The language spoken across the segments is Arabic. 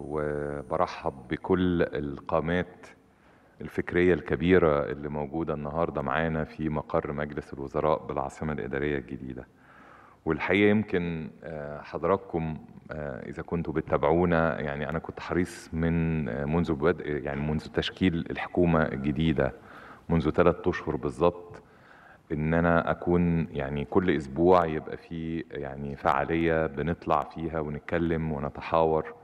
وبرحب بكل القامات الفكريه الكبيره اللي موجوده النهارده معانا في مقر مجلس الوزراء بالعاصمه الاداريه الجديده. والحقيقه يمكن آه، حضراتكم آه، اذا كنتوا بتتابعونا يعني انا كنت حريص من آه، منذ بدء يعني منذ تشكيل الحكومه الجديده منذ ثلاث اشهر بالظبط ان انا اكون يعني كل اسبوع يبقى في يعني فعاليه بنطلع فيها ونتكلم ونتحاور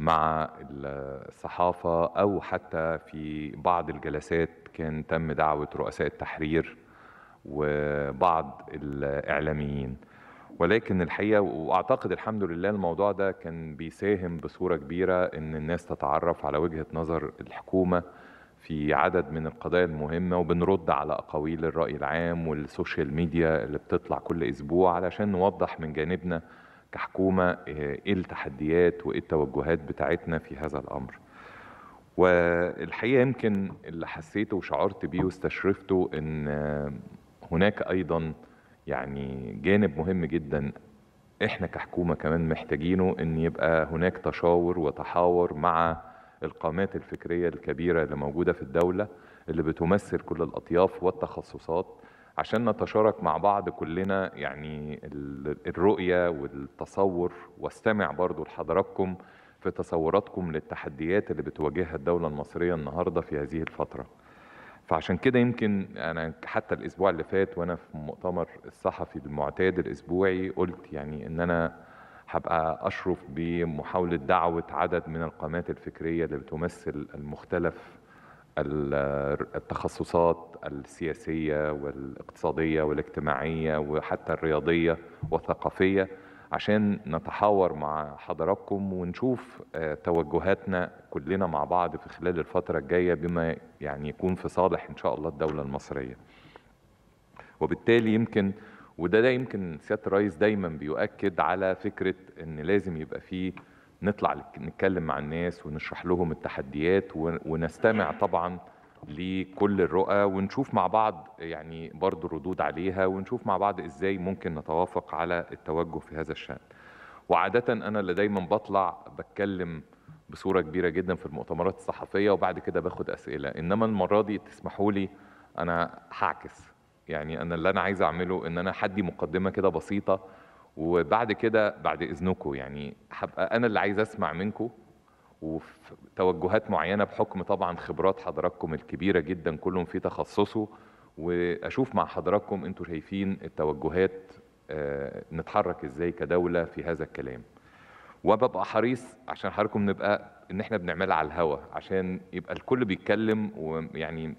مع الصحافة أو حتى في بعض الجلسات كان تم دعوة رؤساء التحرير وبعض الإعلاميين ولكن الحقيقة وأعتقد الحمد لله الموضوع ده كان بيساهم بصورة كبيرة إن الناس تتعرف على وجهة نظر الحكومة في عدد من القضايا المهمة وبنرد على أقاويل الرأي العام والسوشيال ميديا اللي بتطلع كل أسبوع علشان نوضح من جانبنا كحكومه آه، ايه التحديات وايه التوجهات بتاعتنا في هذا الامر. والحقيقه يمكن اللي حسيته وشعرت بيه واستشرفته ان هناك ايضا يعني جانب مهم جدا احنا كحكومه كمان محتاجينه ان يبقى هناك تشاور وتحاور مع القامات الفكريه الكبيره اللي موجوده في الدوله اللي بتمثل كل الاطياف والتخصصات عشان نتشارك مع بعض كلنا يعني الرؤية والتصور واستمع برضو لحضراتكم في تصوراتكم للتحديات اللي بتواجهها الدولة المصرية النهاردة في هذه الفترة فعشان كده يمكن أنا حتى الأسبوع اللي فات وأنا في مؤتمر الصحفي المعتاد الأسبوعي قلت يعني إن أنا هبقى أشرف بمحاولة دعوة عدد من القامات الفكرية اللي بتمثل المختلف التخصصات السياسية والاقتصادية والاجتماعية وحتى الرياضية والثقافية عشان نتحاور مع حضراتكم ونشوف آه، توجهاتنا كلنا مع بعض في خلال الفترة الجاية بما يعني يكون في صالح إن شاء الله الدولة المصرية وبالتالي يمكن وده ده يمكن سيادة الرئيس دايما بيؤكد على فكرة إن لازم يبقى فيه نطلع نتكلم مع الناس ونشرح لهم التحديات ونستمع طبعا لكل الرؤى ونشوف مع بعض يعني برضو الردود عليها ونشوف مع بعض ازاي ممكن نتوافق على التوجه في هذا الشأن وعادة أنا اللي دايما بطلع بتكلم بصورة كبيرة جدا في المؤتمرات الصحفية وبعد كده باخد أسئلة إنما المرة دي تسمحوا لي أنا هعكس يعني أنا اللي أنا عايز أعمله إن أنا حدي مقدمة كده بسيطة وبعد كده بعد اذنكم يعني هبقى انا اللي عايز اسمع منكم وفي توجهات معينه بحكم طبعا خبرات حضراتكم الكبيره جدا كلهم في تخصصه واشوف مع حضراتكم انتم شايفين التوجهات آه، نتحرك ازاي كدوله في هذا الكلام وببقى حريص عشان حضراتكم نبقى ان احنا بنعملها على الهوا عشان يبقى الكل بيتكلم ويعني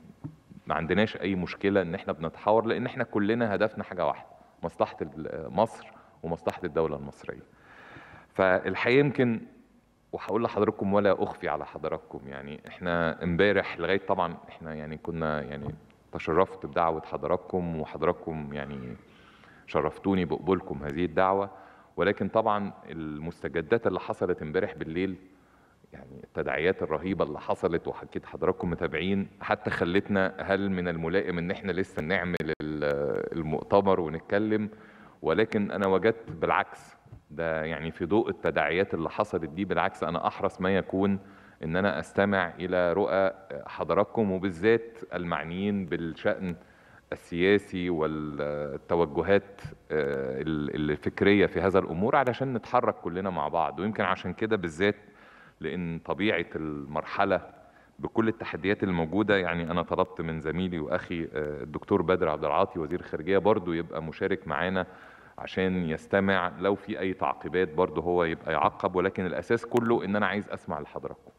ما عندناش اي مشكله ان احنا بنتحاور لان احنا كلنا هدفنا حاجه واحده مصلحه مصر ومصلحه الدوله المصريه. فالحقيقه يمكن وهقول لحضراتكم ولا اخفي على حضراتكم يعني احنا امبارح لغايه طبعا احنا يعني كنا يعني تشرفت بدعوه حضراتكم وحضراتكم يعني شرفتوني بقبولكم هذه الدعوه ولكن طبعا المستجدات اللي حصلت امبارح بالليل يعني التداعيات الرهيبه اللي حصلت وحكيت حضراتكم متابعين حتى خلتنا هل من الملائم ان احنا لسه نعمل المؤتمر ونتكلم ولكن انا وجدت بالعكس ده يعني في ضوء التداعيات اللي حصلت دي بالعكس انا احرص ما يكون ان انا استمع الى رؤى حضراتكم وبالذات المعنيين بالشان السياسي والتوجهات آه، الفكريه في هذا الامور علشان نتحرك كلنا مع بعض ويمكن عشان كده بالذات لان طبيعه المرحله بكل التحديات الموجودة يعني أنا طلبت من زميلي وأخي آه، الدكتور بدر عبد العاطي وزير الخارجية برضو يبقى مشارك معانا عشان يستمع لو في أي تعقيبات برضو هو يبقى يعقب ولكن الأساس كله إن أنا عايز أسمع لحضراتكم